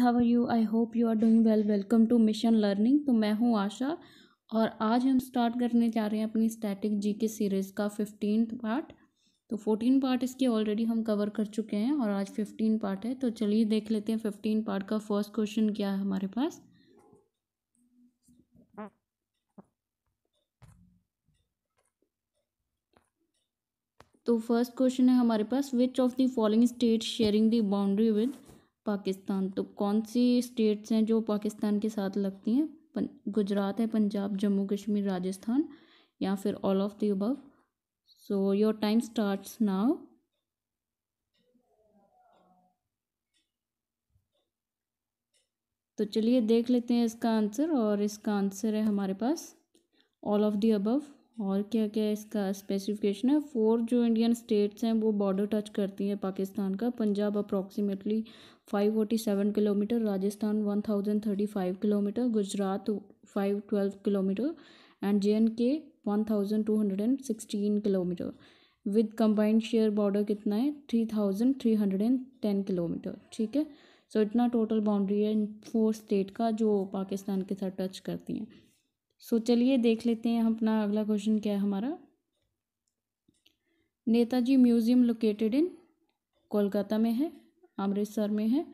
How are you I hope you are doing well welcome to mission learning तो मैं हूँ आशा और आज हम स्टार्ट करने जा रहे हैं अपनी स्टैटिक जी के सीरीज़ का फिफ्टीन पार्ट तो फोर्टीन पार्ट इसके ऑलरेडी हम कवर कर चुके हैं और आज फिफ्टीन पार्ट है तो चलिए देख लेते हैं फिफ्टीन पार्ट का फर्स्ट क्वेश्चन क्या है हमारे पास तो फर्स्ट क्वेश्चन है हमारे पास which of the following state sharing the boundary with Pakistan तो कौन सी स्टेट्स हैं जो पाकिस्तान के साथ लगती हैं गुजरात है पंजाब जम्मू कश्मीर राजस्थान या फिर all of the above so your time starts now तो चलिए देख लेते हैं इसका आंसर और इसका आंसर है हमारे पास ऑल ऑफ द अबव और क्या क्या है इसका स्पेसिफिकेशन है फोर जो इंडियन स्टेट्स हैं वो बॉर्डर टच करती हैं पाकिस्तान का Punjab approximately five forty seven kilometer Rajasthan one thousand thirty five kilometer Gujarat five twelve kilometer and J and K one thousand two hundred and sixteen kilometer with combined share border कितना है three thousand three hundred and ten kilometer ठीक है so so, इतना total boundary है four state का जो पाकिस्तान के साथ टच करती हैं सो चलिए देख लेते हैं हम अपना अगला क्वेश्चन क्या है हमारा Netaji museum located in Kolkata में है अमृतसर में है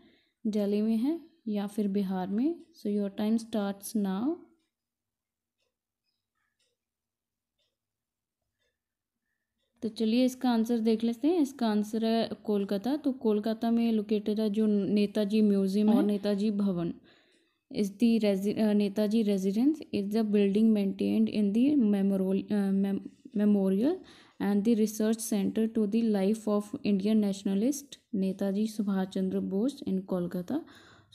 दिल्ली में है या फिर बिहार में so your time starts now तो चलिए इसका आंसर देख लेते हैं इसका आंसर है कोलकाता तो कोलकाता में लोकेटेड है जो नेताजी म्यूजियम और Netaji Bhavan is the Netaji residence is the building maintained in the memorial and the research center to the life of Indian nationalist Netaji Subhash Chandra Bose in Kolkata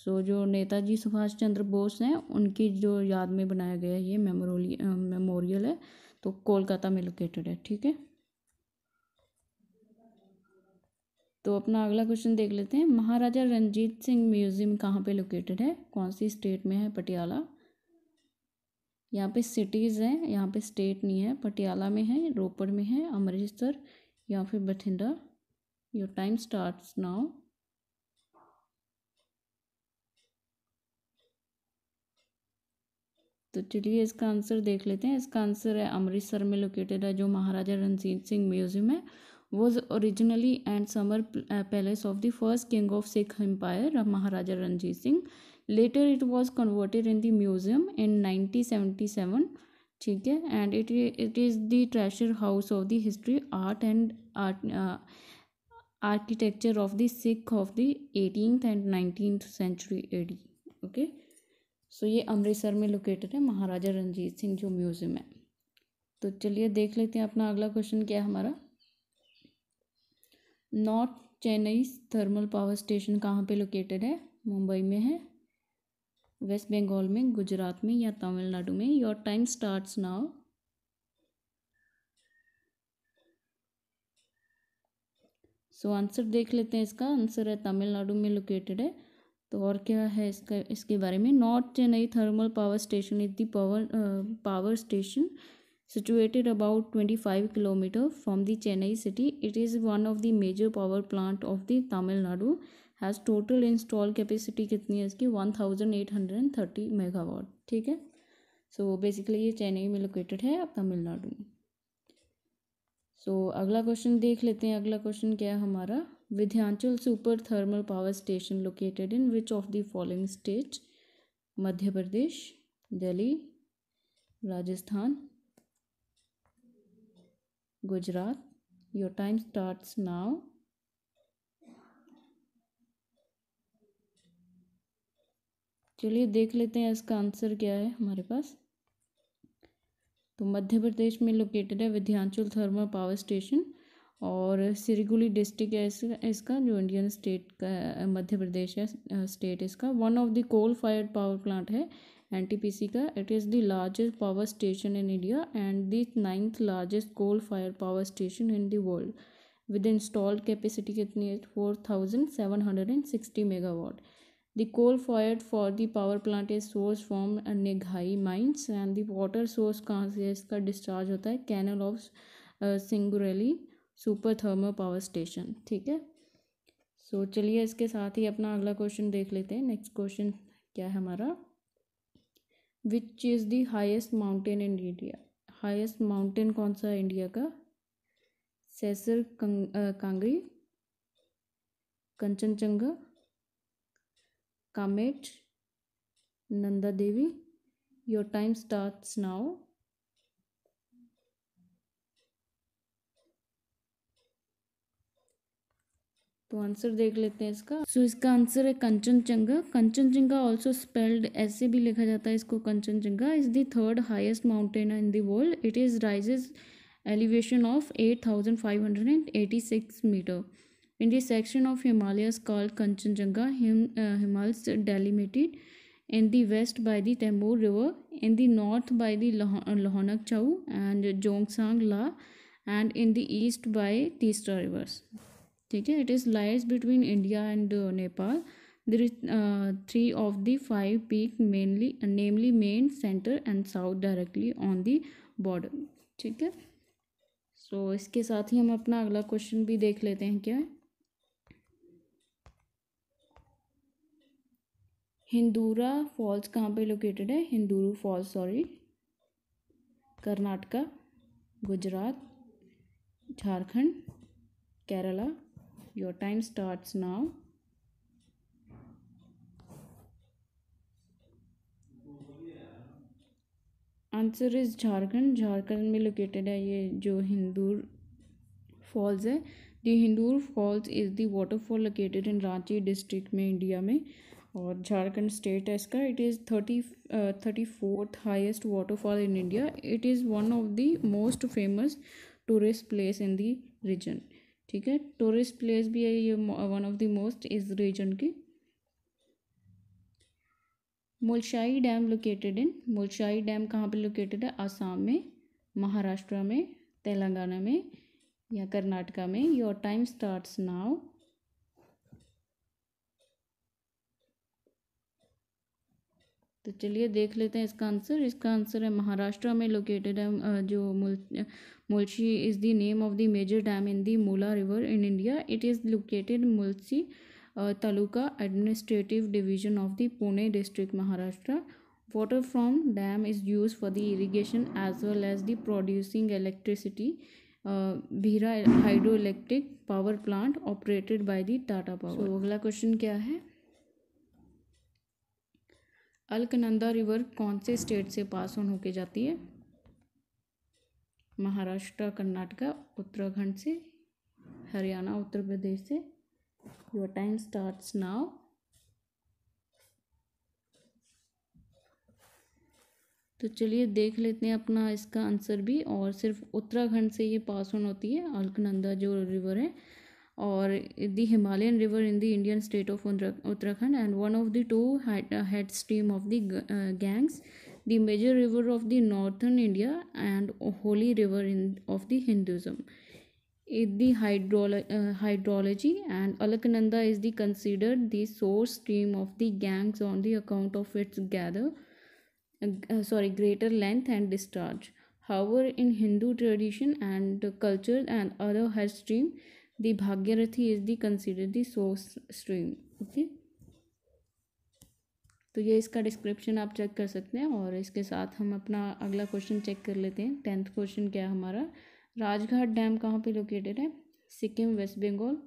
so जो नेताजी सुभाष चंद्र बोस हैं उनकी जो याद में बनाया गया ये मेमोरियल uh, है तो कोलकाता में लोकेटेड है ठीक है तो अपना अगला क्वेश्चन देख लेते हैं महाराजा रंजीत सिंह म्यूज़ियम कहाँ पे लोकेटेड है कौन सी स्टेट में है पटियाला यहाँ पे सिटीज़ हैं यहाँ पे स्टेट नहीं है पटियाला में है रोपड़ में है अमृतसर या फिर Bathinda your time starts now तो चलिए इसका आंसर देख लेते हैं इसका आंसर है अमृतसर में लोकेटेड है जो महाराजा रणजीत सिंह म्यूज़ियम है was originally and summer palace of the first king of Sikh empire Maharaja Ranjit Singh later it was converted in the museum in nineteen seventy seven ठीक है and it it is the treasure house of the history art and art architecture of the Sikh of the eighteen and nineteen century AD okay so ये अमृतसर में located है महाराजा रंजीत सिंह जो museum है तो चलिए देख लेते हैं अपना अगला क्वेश्चन क्या है हमारा north Chennai thermal power station कहाँ पे लोकेटेड है मुंबई में है वेस्ट बंगाल में गुजरात में या तमिलनाडु में your time starts now so answer देख लेते हैं इसका आंसर है तमिलनाडु में लोकेटेड है तो और क्या है इसका इसके बारे में north Chennai thermal power station is the power power station situated about 25 km from the Chennai city. It is one of the major power plant of the Tamil Nadu. Has total install capacity कितनी है इसकी one thousand eight hundred and thirty megawatt ठीक है so so, basically ये चेन्नई में located है तमिलनाडु में सो so, अगला क्वेश्चन देख लेते हैं अगला क्वेश्चन क्या है हमारा Vindhyachal super thermal power station located in which of the following state Madhya Pradesh Delhi Rajasthan Gujarat. Your time starts now. चलिए देख लेते हैं इसका आंसर क्या है हमारे पास तो मध्य प्रदेश में लोकेटेड है विध्यांचल थर्मल पावर स्टेशन और सिरगुली डिस्ट्रिक्ट है इसका, इसका जो इंडियन स्टेट का मध्य प्रदेश है स्टेट इसका one of the coal fired power plant है सी का it is the largest power station in India and the ninth largest coal fire power station in the world with installed capacity कितनी है four thousand seven hundred and sixty megawatt the coal fired for the power plant is source from Nigahi mines and the water source कहाँ से इसका discharge होता है canal of singly super thermal power station ठीक है so so, चलिए इसके साथ ही अपना अगला क्वेश्चन देख लेते हैं नेक्स्ट क्वेश्चन क्या है हमारा which is the highest mountain in India highest mountain कौन सा है इंडिया का Saser Kangri Kanchenjunga Kamet Nanda Devi your time starts now तो आंसर देख लेते हैं इसका सो so, इसका आंसर है कंचनजंगा कंचनजंगा ऑल्सो स्पेल्ड ऐसे भी लिखा जाता है इसको Kanchenjunga is the third highest mountain in the world it is rises elevation of eight thousand five hundred and eighty six meter in the section of Himalaya called Kanchenjunga Himalaya delimited in the west by the Tamur river in the north by the Lhonak Chu and Jongsang La and in the east by Teesta rivers ठीक है it is lies between India and Nepal there is three of the five peak mainly namely main center and south directly on the border ठीक है so so, इसके साथ ही हम अपना अगला question भी देख लेते हैं क्या हिंदूरा फॉल्स कहाँ पे लोकेटेड है Hundru falls sorry Karnataka Gujarat Jharkhand Kerala your time starts now answer is Jharkhand Jharkhand में लोकेटेड है ये जो हिंदूर फॉल्स है the Hundru falls is the waterfall located in Ranchi district में इंडिया में और झारखंड स्टेट है इसका it is thirty thirty fourth highest waterfall in India it is one of the most famous tourist place in the region ठीक है tourist place भी है ये वन ऑफ द मोस्ट इस रीजन की Mulshi dam located in Mulshi dam कहाँ पे located है आसाम में महाराष्ट्र में तेलंगाना में या कर्नाटका में योर टाइम स्टार्ट्स नाउ तो चलिए देख लेते हैं इसका आंसर इसका आंसर है महाराष्ट्र में लोकेटेड है जो Mulshi is the name of the major dam in the Mula river in India it is located Mulshi taluka administrative division of the Pune district Maharashtra water from dam is use for the irrigation as well as the producing electricity Bhira hydro electric power plant operated by the Tata power अगला question क्या है Alaknanda river कौन से state से pass on होके जाती है महाराष्ट्र कर्नाटका उत्तराखंड से हरियाणा उत्तर प्रदेश से योर टाइम स्टार्ट्स नाउ तो चलिए देख लेते हैं अपना इसका आंसर भी और सिर्फ उत्तराखंड से ये पास ऑन होती है अलकनंदा जो रिवर है or the Himalayan river in the Indian state of Uttarakhand and one of the two head, uh, head stream of the uh, gangs the major river of the northern India and holy river in, of the Hinduism the uh, hydrology and Alaknanda is the considered the source stream of the gangs on the account of its gather uh, sorry greater length and discharge however in hindu tradition and culture and other head stream the Bhagirathi is the consider the source stream okay तो ये इसका description आप check कर सकते हैं और इसके साथ हम अपना अगला क्वेश्चन चेक कर लेते हैं टेंथ क्वेश्चन क्या है हमारा राजघाट डैम कहाँ पे लोकेटेड है Sikkim west Bengal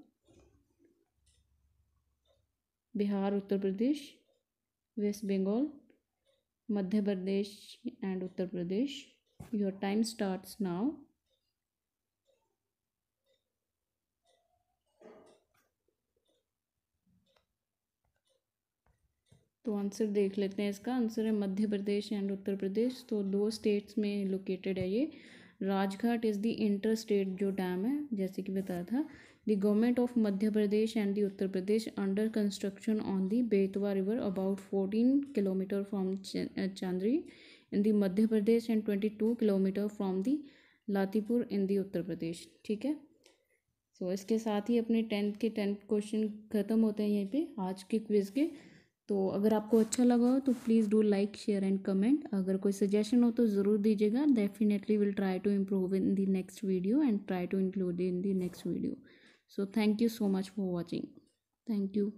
Bihar Uttar Pradesh west Bengal Madhya Pradesh and Uttar Pradesh your time starts now तो आंसर देख लेते हैं इसका आंसर है मध्य प्रदेश एंड उत्तर प्रदेश तो दो स्टेट्स में लोकेटेड है ये Rajghat is the inter state जो डैम है जैसे कि बताया था the government of Madhya Pradesh and the Uttar Pradesh under construction on the Betwa river about fourteen kilometer from Chanderi in the Madhya Pradesh and twenty two kilometer from the Lalitpur in the Uttar Pradesh ठीक है सो so, इसके साथ ही अपने टेंथ के टेंथ क्वेश्चन ख़त्म होते हैं यहीं पर आज के क्विज़ के तो अगर आपको अच्छा लगा हो तो please do like share and comment अगर कोई सजेशन हो तो ज़रूर दीजिएगा definitely will try to improve in the next video and try to include in the next video so thank you so much for watching thank you